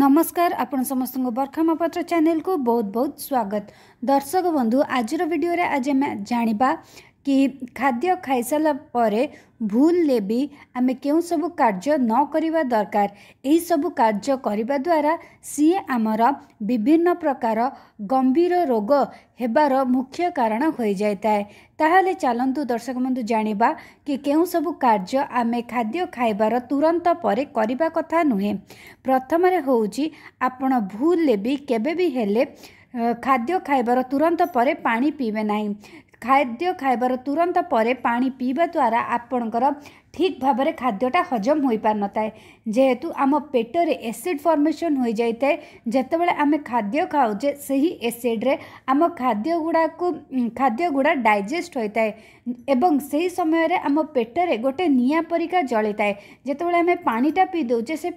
ନମସ୍କାର ଆପଣ ସମସ୍ତଙ୍କୁ ବର୍ଷାମପତ୍ର ଚ୍ୟାନେଲକୁ ବହୁତ ବହୁତ ସ୍ୱାଗତ ଦର୍ଶକ ବନ୍ଧୁ ଆଜିର ଭିଡ଼ିଓରେ ଆଜି ଆମେ ଜାଣିବା କି ଖାଦ୍ୟ ଖାଇସାରିଲା ପରେ ଭୁଲରେ ବି ଆମେ କେଉଁ ସବୁ କାର୍ଯ୍ୟ ନ କରିବା ଦରକାର ଏହିସବୁ କାର୍ଯ୍ୟ କରିବା ଦ୍ୱାରା ସିଏ ଆମର ବିଭିନ୍ନ ପ୍ରକାର ଗମ୍ଭୀର ରୋଗ ହେବାର ମୁଖ୍ୟ କାରଣ ହୋଇଯାଇଥାଏ ତାହେଲେ ଚାଲନ୍ତୁ ଦର୍ଶକ ବନ୍ଧୁ ଜାଣିବା କି କେଉଁ ସବୁ କାର୍ଯ୍ୟ ଆମେ ଖାଦ୍ୟ ଖାଇବାର ତୁରନ୍ତ ପରେ କରିବା କଥା ନୁହେଁ ପ୍ରଥମରେ ହେଉଛି ଆପଣ ଭୁଲରେ ବି କେବେ ବି ହେଲେ ଖାଦ୍ୟ ଖାଇବାର ତୁରନ୍ତ ପରେ ପାଣି ପିଇବେ ନାହିଁ ଖାଦ୍ୟ ଖାଇବାର ତୁରନ୍ତ ପରେ ପାଣି ପିଇବା ଦ୍ୱାରା ଆପଣଙ୍କର ଠିକ୍ ଭାବରେ ଖାଦ୍ୟଟା ହଜମ ହୋଇପାରିନଥାଏ ଯେହେତୁ ଆମ ପେଟରେ ଏସିଡ଼୍ ଫର୍ମେସନ୍ ହୋଇଯାଇଥାଏ ଯେତେବେଳେ ଆମେ ଖାଦ୍ୟ ଖାଉଛେ ସେହି ଏସିଡ଼୍ରେ ଆମ ଖାଦ୍ୟ ଗୁଡ଼ାକୁ ଖାଦ୍ୟ ଗୁଡ଼ା ଡାଇଜେଷ୍ଟ ହୋଇଥାଏ ଏବଂ ସେହି ସମୟରେ ଆମ ପେଟରେ ଗୋଟେ ନିଆଁ ପରିକା ଜଳିଥାଏ ଯେତେବେଳେ ଆମେ ପାଣିଟା ପିଇ ଦେଉଛେ ସେ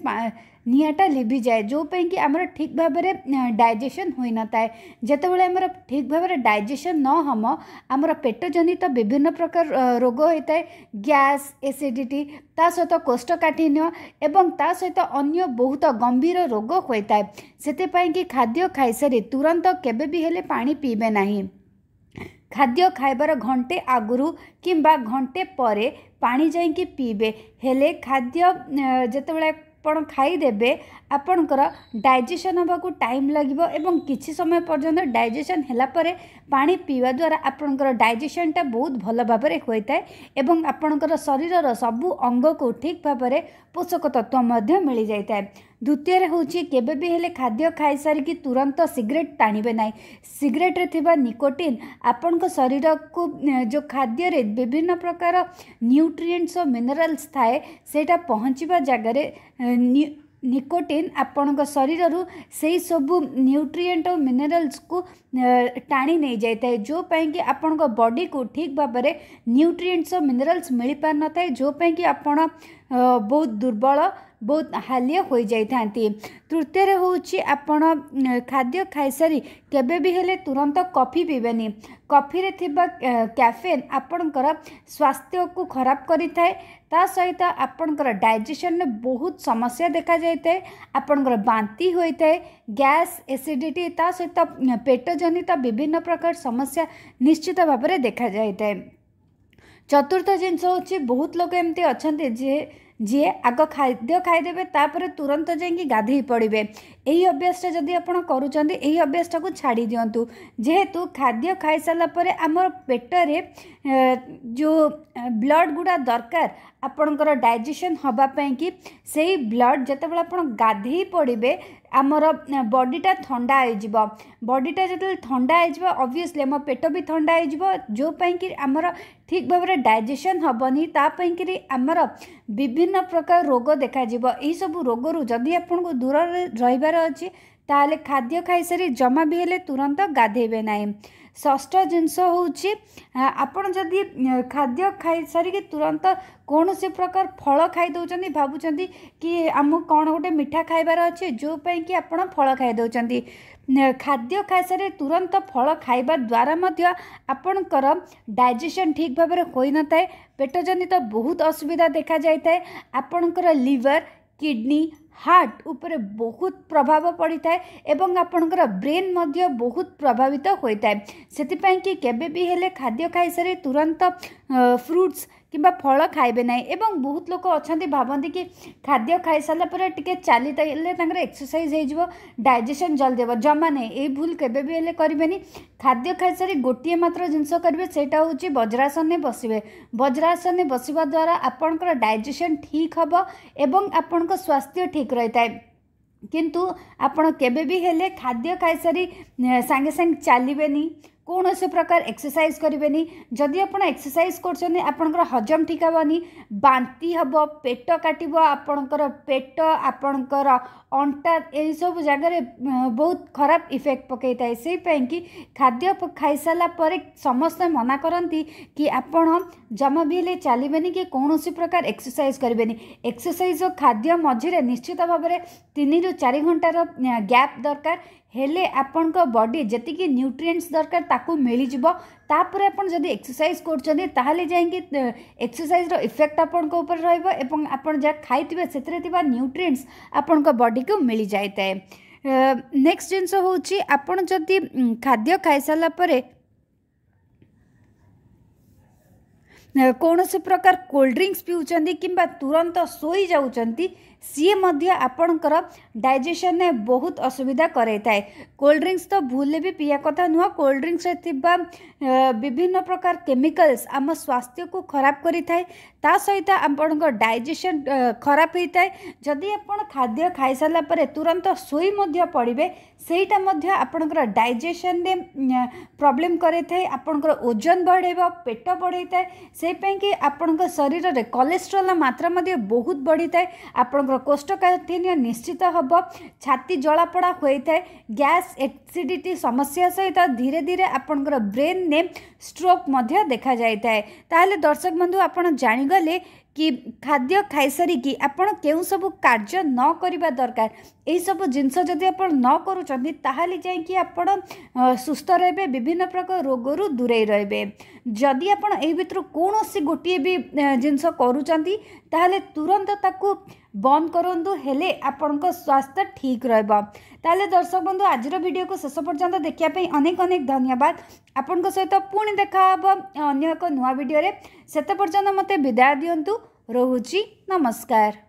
ନିଆଁଟା ଲିଭିଯାଏ ଯେଉଁ ପାଇଁକି ଆମର ଠିକ୍ ଭାବରେ ଡାଇଜେସନ୍ ହୋଇନଥାଏ ଯେତେବେଳେ ଆମର ଠିକ୍ ଭାବରେ ଡାଇଜେସନ୍ ନ ହେବ ଆମର ପେଟଜନିତ ବିଭିନ୍ନ ପ୍ରକାର ରୋଗ ହୋଇଥାଏ ଗ୍ୟାସ୍ ଏସିଡ଼୍ ଏସିଡ଼ିଟି ତା ସହିତ କୋଷ୍ଠକାଠିନ୍ୟ ଏବଂ ତା ସହିତ ଅନ୍ୟ ବହୁତ ଗମ୍ଭୀର ରୋଗ ହୋଇଥାଏ ସେଥିପାଇଁକି ଖାଦ୍ୟ ଖାଇସାରି ତୁରନ୍ତ କେବେ ବି ହେଲେ ପାଣି ପିଇବେ ନାହିଁ ଖାଦ୍ୟ ଖାଇବାର ଘଣ୍ଟେ ଆଗରୁ କିମ୍ବା ଘଣ୍ଟେ ପରେ ପାଣି ଯାଇକି ପିଇବେ ହେଲେ ଖାଦ୍ୟ ଯେତେବେଳେ ଆପଣ ଖାଇଦେବେ ଆପଣଙ୍କର ଡାଇଜେସନ୍ ହେବାକୁ ଟାଇମ୍ ଲାଗିବ ଏବଂ କିଛି ସମୟ ପର୍ଯ୍ୟନ୍ତ ଡାଇଜେସନ୍ ହେଲା ପରେ ପାଣି ପିଇବା ଦ୍ୱାରା ଆପଣଙ୍କର ଡାଇଜେସନ୍ଟା ବହୁତ ଭଲ ଭାବରେ ହୋଇଥାଏ ଏବଂ ଆପଣଙ୍କର ଶରୀରର ସବୁ ଅଙ୍ଗକୁ ଠିକ୍ ଭାବରେ ପୋଷକ ତତ୍ତ୍ୱ ମଧ୍ୟ ମିଳିଯାଇଥାଏ ଦ୍ୱିତୀୟରେ ହେଉଛି କେବେ ବି ହେଲେ ଖାଦ୍ୟ ଖାଇସାରିକି ତୁରନ୍ତ ସିଗାରେଟ୍ ଟାଣିବେ ନାହିଁ ସିଗାରେଟ୍ରେ ଥିବା ନିକୋଟିନ୍ ଆପଣଙ୍କ ଶରୀରକୁ ଯେଉଁ ଖାଦ୍ୟରେ ବିଭିନ୍ନ ପ୍ରକାର ନ୍ୟୁଟ୍ରିଏଣ୍ଟସ୍ ଓ ମିନେରାଲ୍ସ ଥାଏ ସେଇଟା ପହଞ୍ଚିବା ଜାଗାରେ ନିକୋଟିନ୍ ଆପଣଙ୍କ ଶରୀରରୁ ସେଇ ସବୁ ନ୍ୟୁଟ୍ରିଏଣ୍ଟ ଓ ମିନେରାଲ୍ସକୁ ଟାଣି ନେଇଯାଇଥାଏ ଯେଉଁ ପାଇଁକି ଆପଣଙ୍କ ବଡ଼ିକୁ ଠିକ୍ ଭାବରେ ନ୍ୟୁଟ୍ରିଏଣ୍ଟସ୍ ଓ ମିନେରାଲ୍ସ ମିଳିପାରିନଥାଏ ଯେଉଁ ପାଇଁକି ଆପଣ ବହୁତ ଦୁର୍ବଳ ବହୁତ ହାଲିଆ ହୋଇଯାଇଥାନ୍ତି ତୃତୀୟରେ ହେଉଛି ଆପଣ ଖାଦ୍ୟ ଖାଇସାରି କେବେ ବି ହେଲେ ତୁରନ୍ତ କଫି ପିଇବେନି କଫିରେ ଥିବା କ୍ୟାଫେନ୍ ଆପଣଙ୍କର ସ୍ୱାସ୍ଥ୍ୟକୁ ଖରାପ କରିଥାଏ ତା ସହିତ ଆପଣଙ୍କର ଡାଇଜେସନରେ ବହୁତ ସମସ୍ୟା ଦେଖାଯାଇଥାଏ ଆପଣଙ୍କର ବାନ୍ତି ହୋଇଥାଏ ଗ୍ୟାସ୍ ଏସିଡ଼ିଟି ତା ସହିତ ପେଟଜନିତ ବିଭିନ୍ନ ପ୍ରକାର ସମସ୍ୟା ନିଶ୍ଚିତ ଭାବରେ ଦେଖାଯାଇଥାଏ ଚତୁର୍ଥ ଜିନିଷ ହେଉଛି ବହୁତ ଲୋକ ଏମିତି ଅଛନ୍ତି ଯିଏ ଯିଏ ଆଗ ଖାଦ୍ୟ ଖାଇଦେବେ ତାପରେ ତୁରନ୍ତ ଯାଇକି ଗାଧେଇ ପଡ଼ିବେ ଏହି ଅଭ୍ୟାସଟା ଯଦି ଆପଣ କରୁଛନ୍ତି ଏହି ଅଭ୍ୟାସଟାକୁ ଛାଡ଼ି ଦିଅନ୍ତୁ ଯେହେତୁ ଖାଦ୍ୟ ଖାଇସାରିଲା ପରେ ଆମ ପେଟରେ ଯେଉଁ ବ୍ଲଡ଼ ଗୁଡ଼ା ଦରକାର ଆପଣଙ୍କର ଡାଇଜେସନ୍ ହେବା ପାଇଁକି ସେଇ ବ୍ଲଡ଼ ଯେତେବେଳେ ଆପଣ ଗାଧେଇ ପଡ଼ିବେ ଆମର ବଡ଼ିଟା ଥଣ୍ଡା ହେଇଯିବ ବଡ଼ିଟା ଯେତେବେଳେ ଥଣ୍ଡା ହେଇଯିବ ଅବଭିୟସ୍ଲି ଆମ ପେଟ ବି ଥଣ୍ଡା ହୋଇଯିବ ଯେଉଁ ପାଇଁକି ଆମର ଠିକ୍ ଭାବରେ ଡାଇଜେସନ୍ ହେବନି ତା ପାଇଁକିରି ଆମର ବିଭିନ୍ନ ପ୍ରକାର ରୋଗ ଦେଖାଯିବ ଏହିସବୁ ରୋଗରୁ ଯଦି ଆପଣଙ୍କୁ ଦୂରରେ ରହିବାର ଅଛି ତାହେଲେ ଖାଦ୍ୟ ଖାଇସାରି ଜମା ବି ହେଲେ ତୁରନ୍ତ ଗାଧେଇବେ ନାହିଁ ଷଷ୍ଠ ଜିନିଷ ହେଉଛି ଆପଣ ଯଦି ଖାଦ୍ୟ ଖାଇସାରିକି ତୁରନ୍ତ କୌଣସି ପ୍ରକାର ଫଳ ଖାଇଦେଉଛନ୍ତି ଭାବୁଛନ୍ତି କି ଆମକୁ କ'ଣ ଗୋଟେ ମିଠା ଖାଇବାର ଅଛି ଯେଉଁ ପାଇଁକି ଆପଣ ଫଳ ଖାଇଦେଉଛନ୍ତି ଖାଦ୍ୟ ଖାଇସାରି ତୁରନ୍ତ ଫଳ ଖାଇବା ଦ୍ୱାରା ମଧ୍ୟ ଆପଣଙ୍କର ଡାଇଜେସନ୍ ଠିକ୍ ଭାବରେ ହୋଇନଥାଏ ପେଟଜନିତ ବହୁତ ଅସୁବିଧା ଦେଖାଯାଇଥାଏ ଆପଣଙ୍କର ଲିଭର୍ କିଡ଼ନୀ हार्ट उपर बहुत प्रभाव पड़ी थाए आपण ब्रेन मध्य बहुत प्रभावित होता है से केवे भी हेले खाद्य खाई सारे तुरंत फ्रूट्स କିମ୍ବା ଫଳ ଖାଇବେ ନାହିଁ ଏବଂ ବହୁତ ଲୋକ ଅଛନ୍ତି ଭାବନ୍ତି କି ଖାଦ୍ୟ ଖାଇସାରିଲା ପରେ ଟିକିଏ ଚାଲିଲେ ତାଙ୍କର ଏକ୍ସରସାଇଜ୍ ହେଇଯିବ ଡାଇଜେସନ୍ ଜଲ୍ଦି ହେବ ଜମା ନାହିଁ ଏଇ ଭୁଲ କେବେ ବି ହେଲେ କରିବେନି ଖାଦ୍ୟ ଖାଇସାରି ଗୋଟିଏ ମାତ୍ର ଜିନିଷ କରିବେ ସେଇଟା ହେଉଛି ବଜ୍ରାସନରେ ବସିବେ ବଜ୍ରାସନରେ ବସିବା ଦ୍ୱାରା ଆପଣଙ୍କର ଡାଇଜେସନ୍ ଠିକ୍ ହେବ ଏବଂ ଆପଣଙ୍କ ସ୍ୱାସ୍ଥ୍ୟ ଠିକ୍ ରହିଥାଏ କିନ୍ତୁ ଆପଣ କେବେ ବି ହେଲେ ଖାଦ୍ୟ ଖାଇସାରି ସାଙ୍ଗେ ସାଙ୍ଗେ ଚାଲିବେନି କୌଣସି ପ୍ରକାର ଏକ୍ସରସାଇଜ୍ କରିବେନି ଯଦି ଆପଣ ଏକ୍ସରସାଇଜ୍ କରୁଛନ୍ତି ଆପଣଙ୍କର ହଜମ ଠିକ୍ ହେବନି ବାନ୍ତି ହେବ ପେଟ କାଟିବ ଆପଣଙ୍କର ପେଟ ଆପଣଙ୍କର ଅଣ୍ଟା ଏହିସବୁ ଜାଗାରେ ବହୁତ ଖରାପ ଇଫେକ୍ଟ ପକାଇଥାଏ ସେଇପାଇଁକି ଖାଦ୍ୟ ଖାଇସାରିଲା ପରେ ସମସ୍ତେ ମନା କରନ୍ତି କି ଆପଣ ଜମା ବି ହେଲେ ଚାଲିବେନି କି କୌଣସି ପ୍ରକାର ଏକ୍ସରସାଇଜ୍ କରିବେନି ଏକ୍ସରସାଇଜ୍ ଓ ଖାଦ୍ୟ ମଝିରେ ନିଶ୍ଚିତ ଭାବରେ ତିନିରୁ ଚାରି ଘଣ୍ଟାର ଗ୍ୟାପ୍ ଦରକାର हेले आपण बडी जी न्यूट्रिएंट्स दरकार मिलजापर आपड़ी एक्सरसाइज करसरसाइज इफेक्ट आप खाई से न्यूट्रिएंट्स आपण बडी को मिल जाए नेक्स्ट जिनस हूँ आपड़ी खाद्य खाई सारापर कौन से प्रकार कोल्ड ड्रिंक्स पिंट कि तुरंत शो जा सी आपण डाइजेसन बहुत असुविधा कराए कोल्ड ड्रिंक्स तो भूल भी पिया कथा नुह कोल्ड ड्रिंक्स विभिन्न प्रकार केमिकल्स आम स्वास्थ्य को खराब करा सहित आपण डाइजेसन खराब होता है जदि आप खाद्य खाई सारापर तुरंत शोई पड़े से ଆପଣଙ୍କର प्रोब्लेम ପ୍ରୋବ୍ଲେମ୍ କରାଇଥାଏ ओजन बढ़े पेट बढ़े से आपण शरीर में କୋଲେଷ୍ଟ୍ରଲର मात्रा बहुत बढ़ी ବଢ଼ିଥାଏ ଆପଣଙ୍କର କୋଷ୍ଠକାଠିନ୍ୟ ନିଶ୍ଚିତ ହେବ ଛାତି ଜଳାପୋଡ଼ା ହୋଇଥାଏ ଗ୍ୟାସ୍ ଏସିଡ଼ିଟି ସମସ୍ୟା ସହିତ ଧୀରେ ଧୀରେ ଆପଣଙ୍କର ବ୍ରେନ୍ରେ ଷ୍ଟ୍ରୋକ୍ ମଧ୍ୟ ଦେଖାଯାଇଥାଏ ତାହେଲେ ଦର୍ଶକ ବନ୍ଧୁ ଆପଣ ଜାଣିଗଲେ କି ଖାଦ୍ୟ ଖାଇସାରିକି ଆପଣ କେଉଁ ସବୁ କାର୍ଯ୍ୟ ନ କରିବା ଦରକାର ଏହିସବୁ ଜିନିଷ ଯଦି ଆପଣ ନ କରୁଛନ୍ତି ତାହେଲେ ଯାଇକି ଆପଣ ସୁସ୍ଥ ରହିବେ ବିଭିନ୍ନ ପ୍ରକାର ରୋଗରୁ ଦୂରେଇ ରହିବେ ଯଦି ଆପଣ ଏହି ଭିତରୁ କୌଣସି ଗୋଟିଏ ବି ଜିନିଷ କରୁଛନ୍ତି ତାହେଲେ ତୁରନ୍ତ ତାକୁ ବନ୍ଦ କରନ୍ତୁ ହେଲେ ଆପଣଙ୍କ ସ୍ୱାସ୍ଥ୍ୟ ଠିକ୍ ରହିବ ତାହେଲେ ଦର୍ଶକ ବନ୍ଧୁ ଆଜିର ଭିଡ଼ିଓକୁ ଶେଷ ପର୍ଯ୍ୟନ୍ତ ଦେଖିବା ପାଇଁ ଅନେକ ଅନେକ ଧନ୍ୟବାଦ ଆପଣଙ୍କ ସହିତ ପୁଣି ଦେଖାହେବ ଅନ୍ୟ ଏକ ନୂଆ ଭିଡ଼ିଓରେ ସେତେ ପର୍ଯ୍ୟନ୍ତ ମୋତେ ବିଦାୟ ଦିଅନ୍ତୁ ରହୁଛି ନମସ୍କାର